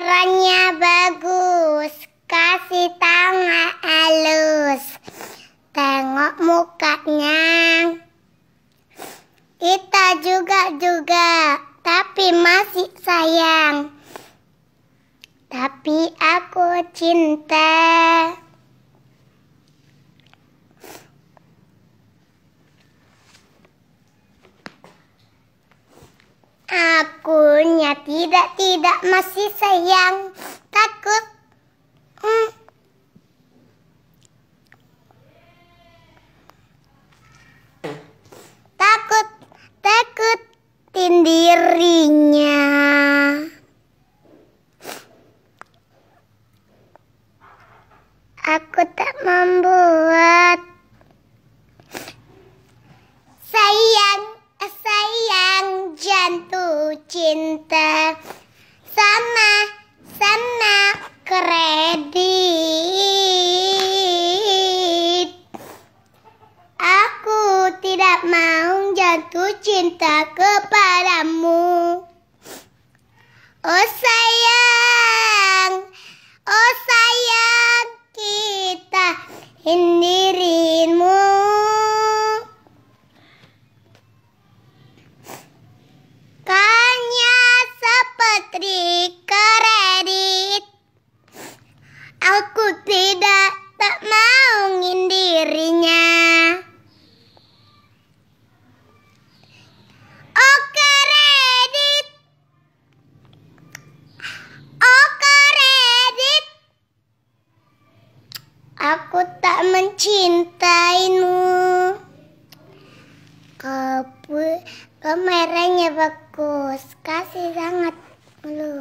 Suaranya bagus, kasih tangan halus. Tengok mukanya. Kita juga-juga, tapi masih sayang. Tapi aku cinta. tidak-tidak masih sayang Takut hmm. Takut Takut Tindirinya Aku tak membuat Sayang Sayang jantung cinta sama sama kredit. Aku tidak mau jatuh cinta kepadamu. tidak tak mau ngindirinya Oke kredit Oke kredit Aku tak mencintaimu pun Kameranya bagus Kasih sangat lu.